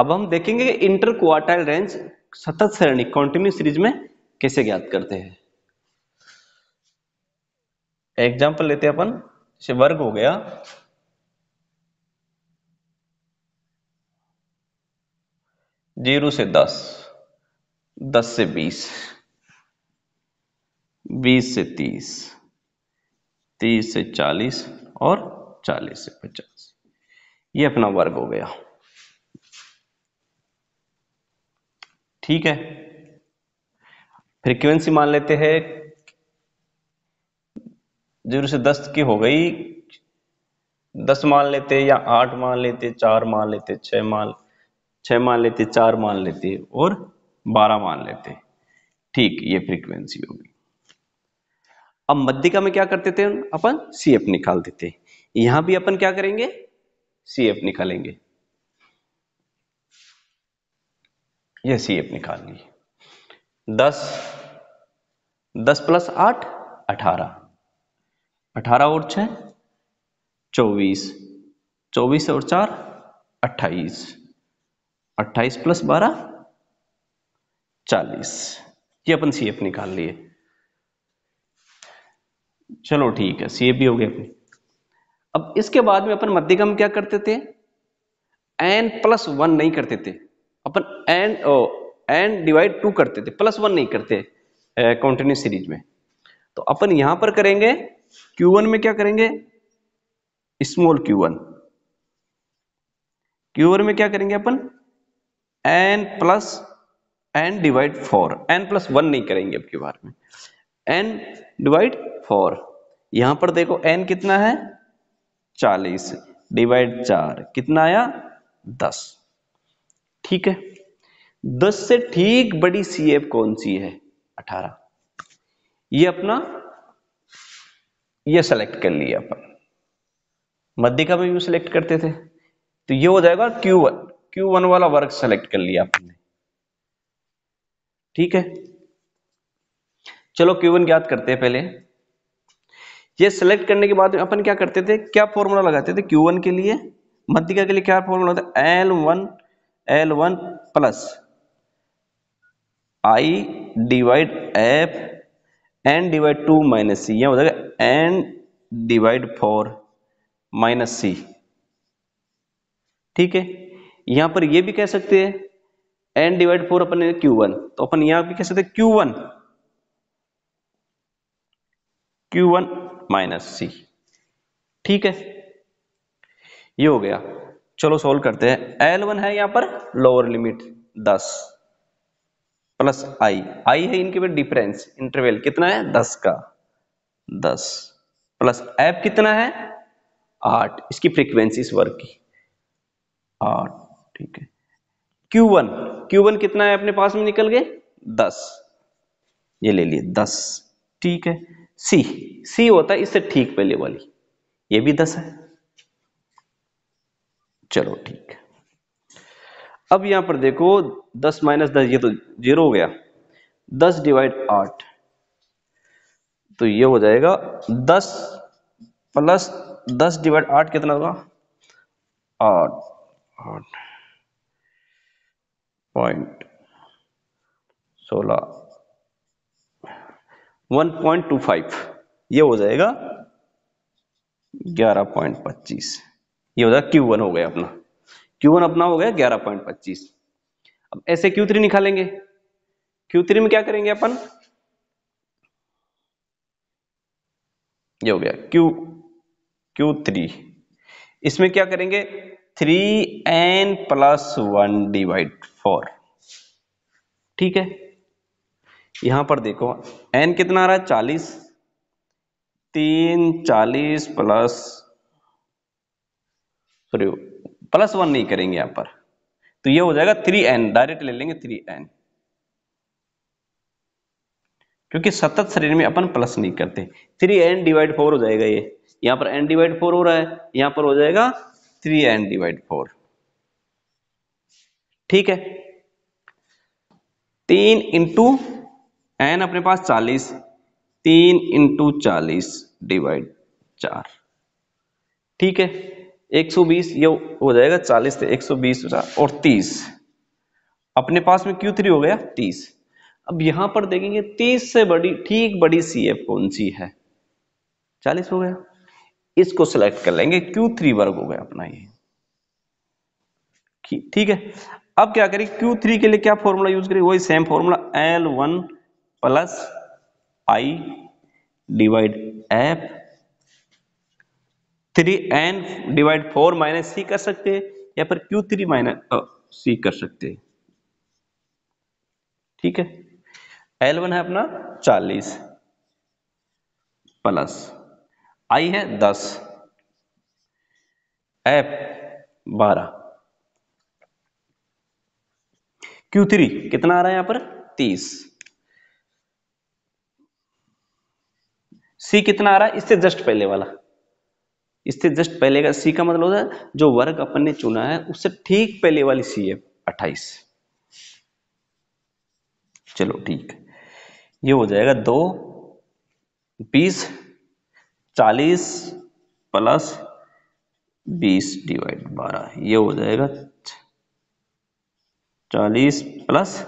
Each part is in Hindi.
अब हम देखेंगे कि इंटर क्वार्टाइल रेंज सतत श्रेणी कॉन्टिन्यू सीरीज में कैसे ज्ञात करते हैं एग्जाम्पल लेते हैं अपन जैसे वर्ग हो गया जीरो से दस दस से बीस बीस से तीस तीस से चालीस और चालीस से पचास ये अपना वर्ग हो गया ठीक है फ्रीक्वेंसी मान लेते हैं जीरो से दस की हो गई दस मान लेते या आठ मान लेते चार मान लेते छ मान छ मान लेते चार मान लेते और बारह मान लेते ठीक ये फ्रीक्वेंसी होगी अब मध्यिका में क्या करते थे अपन सी एफ निकाल देते यहां भी अपन क्या करेंगे सी एफ निकालेंगे ये सी एफ निकाल ली दस दस प्लस आठ अठारह अठारह और छ चौबीस चौबीस और चार अट्ठाईस अट्ठाईस प्लस बारह चालीस ये अपन सी एफ निकाल लिए चलो ठीक है सी एफ भी हो गए अपने अब इसके बाद में अपन मध्यगम क्या करते थे एन प्लस वन नहीं करते थे अपन ओ एन डिवाइड टू करते थे प्लस वन नहीं करते कॉन्टिन्यूस सीरीज में तो अपन यहां पर करेंगे क्यू वन में क्या करेंगे small Q one Q one में क्या करेंगे अपन N plus N divide four N plus one नहीं करेंगे अब के बार में एन डिवाइड फोर यहां पर देखो एन कितना है चालीस डिवाइड चार कितना आया दस ठीक है दस से ठीक बड़ी सी एफ कौन सी है अठारह ये अपना ये सेलेक्ट कर लिया अपन मध्य का भी सेलेक्ट करते थे तो ये हो जाएगा Q1 Q1 वाला वर्ग सेलेक्ट कर लिया आपने ठीक है चलो Q1 याद करते हैं पहले ये सेलेक्ट करने के बाद अपन क्या करते थे क्या फॉर्मूला लगाते थे Q1 के लिए मध्यिका के लिए क्या फॉर्मूला होता है L1 L one plus I divide F N divide two minus C यहां हो जाएगा N divide four minus C ठीक है यहां पर ये भी कह सकते हैं एन डिवाइड फोर अपन क्यू वन तो अपन यहां भी कह सकते हैं Q one Q one minus C ठीक है ये हो गया चलो सोल्व करते हैं एल वन है यहां पर लोअर लिमिट दस प्लस आई आई है इनके बीच डिफरेंस इंटरवेल कितना है दस का दस प्लस एफ कितना है आठ इसकी फ्रीक्वेंसी इस वर्ग की आठ ठीक है क्यू वन क्यू वन कितना है अपने पास में निकल गए दस ये ले लिए दस ठीक है सी सी होता है इससे ठीक पहले वाली ये भी दस है चलो ठीक है अब यहां पर देखो दस माइनस दस ये तो जीरो हो गया दस डिवाइड आठ तो ये हो जाएगा दस प्लस दस डिवाइड आठ कितना होगा आठ आठ पॉइंट सोलह वन पॉइंट टू फाइव ये हो जाएगा ग्यारह पॉइंट पच्चीस ये होता है क्यू वन हो गया अपना क्यू वन अपना हो गया ग्यारह पॉइंट पच्चीस अब ऐसे क्यू थ्री निकालेंगे क्यू थ्री में क्या करेंगे अपन ये हो गया क्यू क्यू थ्री इसमें क्या करेंगे three N plus one divide four ठीक है यहां पर देखो एन कितना आ रहा है चालीस तीन चालीस प्लस सॉरी प्लस वन नहीं करेंगे यहां पर तो ये हो जाएगा थ्री एन डायरेक्ट ले लेंगे थ्री एन क्योंकि सतत शरीर में अपन प्लस नहीं करते थ्री एन डिवाइड फोर हो जाएगा ये यहां पर एन डिवाइड फोर हो रहा है यहां पर हो जाएगा थ्री एन डिवाइड फोर ठीक है तीन इंटू एन अपने पास चालीस तीन इंटू चालीस डिवाइड चार ठीक है 120 ये हो जाएगा 40 से 120 और 30 अपने पास में क्यू थ्री हो गया 30 अब यहां पर देखेंगे 30 से बड़ी ठीक बड़ी सी एफ कौन सी है 40 हो गया इसको सिलेक्ट कर लेंगे क्यू थ्री वर्ग हो गया अपना ये ठीक है अब क्या करें थ्री के लिए क्या फॉर्मूला यूज करें वही same formula L one plus I divide F three N divide four minus C कर सकते हैं या फिर क्यू थ्री माइनस सी कर सकते हैं ठीक है एल वन है अपना चालीस प्लस आई है दस एफ बारह क्यू थ्री कितना आ रहा है यहां पर तीस सी कितना आ रहा है इससे जस्ट पहले वाला इससे जस्ट पहले का सी का मतलब होता है जो वर्ग अपन ने चुना है उससे ठीक पहले वाली सी है अट्ठाईस चलो ठीक ये हो जाएगा दो बीस चालीस प्लस बीस डिवाइड बारह ये हो जाएगा चालीस प्लस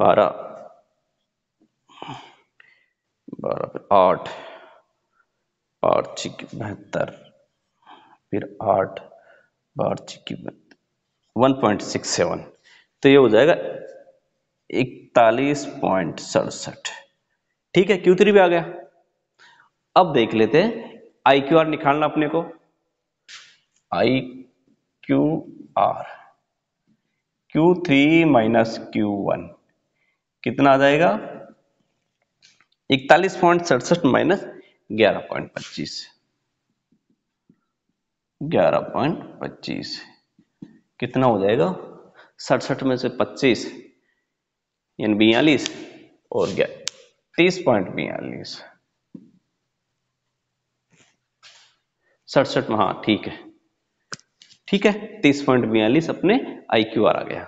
बारह बारह आठ वार्षिक बहत्तर फिर आठ वार्षिक वन पॉइंट सिक्स सेवन तो ये हो जाएगा इकतालीस पॉइंट सड़सठ ठीक है क्यू थ्री भी आ गया अब देख लेते हैं आई क्यू आर निकालना अपने को I Q R Q three minus Q one कितना आ जाएगा इकतालीस पॉइंट सड़सठ माइनस ग्यारह पॉइंट पच्चीस ग्यारह पॉइंट पच्चीस कितना हो जाएगा सड़सठ में से पच्चीस यानी बयालीस और तीस पॉइंट बयालीस सड़सठ में हाँ ठीक है ठीक है तीस पॉइंट बयालीस अपने आई क्यू आर आ गया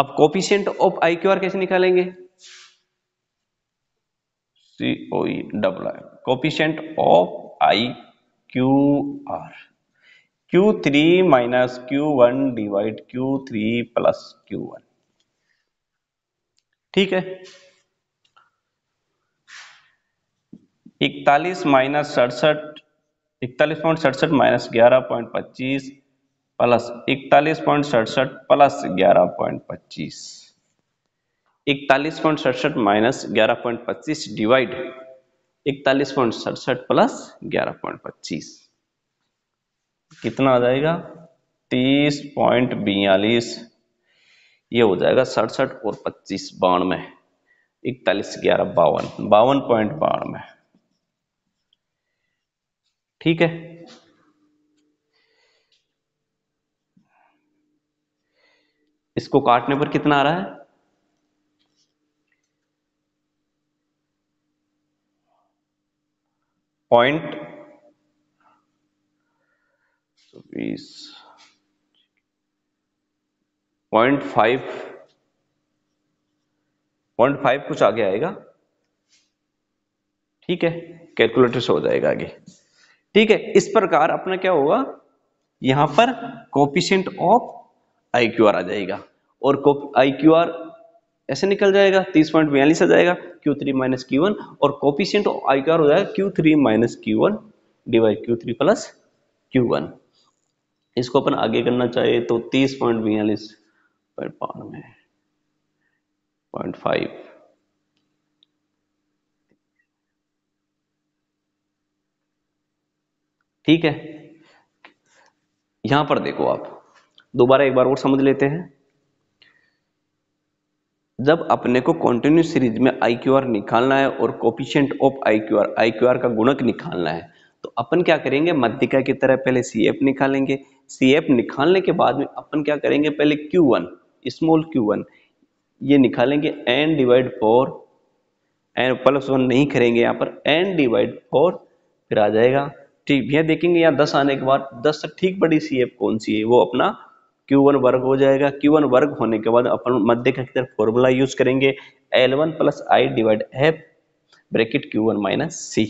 अब coefficient of I Q R कैसे निकालेंगे C O double R coefficient of I Q R Q three minus Q one divide Q three plus Q one ठीक है इकतालीस माइनस सड़सठ इकतालीस पॉइंट सड़सठ माइनस ग्यारह पॉइंट पच्चीस प्लस इकतालीस पॉइंट सड़सठ प्लस ग्यारह पॉइंट पच्चीस इकतालीस पॉइंट सड़सठ माइनस ग्यारह पॉइंट पच्चीस डिवाइड इकतालीस पॉइंट सड़सठ प्लस ग्यारह पॉइंट पच्चीस कितना आ जाएगा तीस पॉइंट बयालीस ये हो जाएगा सड़सठ और पच्चीस बानवे इकतालीस ग्यारह बावन बावन पॉइंट बानवे ठीक है इसको काटने पर कितना आ रहा है पॉइंट बीस पॉइंट फाइव पॉइंट फाइव कुछ आगे आएगा ठीक है कैलकुलेटर से हो जाएगा आगे ठीक है इस प्रकार अपना क्या होगा यहां पर coefficient of I Q R आ जाएगा और आई क्यू आर ऐसे निकल जाएगा तीस पॉइंट बयालीस आ जाएगा Q three minus Q one और कॉपीशियंट आई कार हो जाएगा Q three minus Q one divide Q three plus Q one इसको अपन आगे करना चाहिए तो तीस पॉइंट बयालीस पॉइंट पार में पॉइंट फाइव ठीक है यहां पर देखो आप दोबारा एक बार और समझ लेते हैं जब अपने को कॉन्टिन्यू सीरीज में आई क्यू आर निकालना है और coefficient of I Q R I Q R का गुणक निकालना है तो अपन क्या करेंगे मध्यिका की तरह पहले सी एफ निकालेंगे सी एफ निकालने के बाद में अपन क्या करेंगे पहले Q one small Q one ये निकालेंगे N divide four N plus one नहीं करेंगे यहाँ पर एन डिवाइड फोर फिर आ जाएगा ठीक भैया देखेंगे यहाँ दस आने के बाद दस से ठीक बड़ी सी एफ कौन सी है वो अपना क्यू वन वर्ग हो जाएगा Q1 वर्ग होने के बाद अपन मध्य का तरफ फॉर्मूला यूज करेंगे L1 one plus I divide F bracket Q one minus C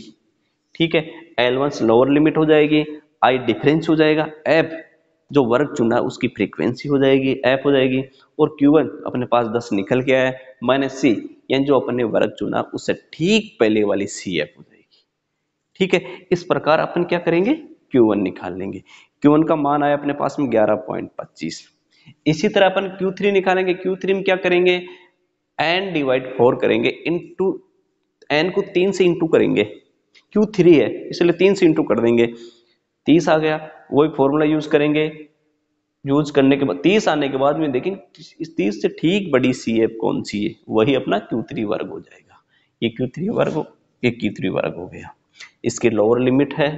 ठीक है L1 वन लोअर लिमिट हो जाएगी आई डिफरेंस हो जाएगा F जो वर्ग चुना उसकी फ्रीक्वेंसी हो जाएगी F हो जाएगी और क्यू वन अपने पास दस निकल के आया माइनस सी यानी जो अपने वर्ग चुना उससे ठीक पहले वाली सी एफ हो जाएगी ठीक है इस प्रकार अपन क्या करेंगे Q1 निकाल लेंगे Q1 का मान आया अपने पास में 11.25 इसी तरह अपन Q3 निकालेंगे Q3 में क्या करेंगे n डिवाइड फोर करेंगे इंटू एन को तीन से इंटू करेंगे Q3 है इसलिए तीन से इंटू कर देंगे तीस आ गया वही फॉर्मूला यूज करेंगे यूज करने के बाद तीस आने के बाद में देखें इस तीस से ठीक बड़ी सी एफ कौन सी है वही अपना क्यू थ्री वर्ग हो जाएगा ये क्यू थ्री वर्ग ये क्यू थ्री वर्ग हो गया इसकी लोअर लिमिट है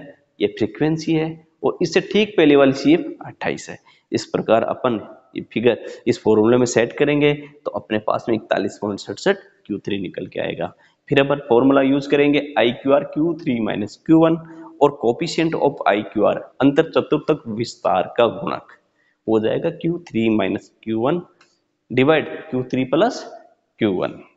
ये फ्रीक्वेंसी है और इससे ठीक पहले वाली सी एफ अट्ठाईस है इस प्रकार अपन ये फिगर इस फॉर्मूले में सेट करेंगे तो अपने पास में इकतालीस पॉइंट सड़सठ क्यू थ्री निकल के आएगा फिर अपन फॉर्मूला यूज करेंगे I Q R Q three minus Q one और coefficient of I Q R अंतर चतुर्थक विस्तार का गुणक हो जाएगा Q three minus Q one divide Q three plus Q one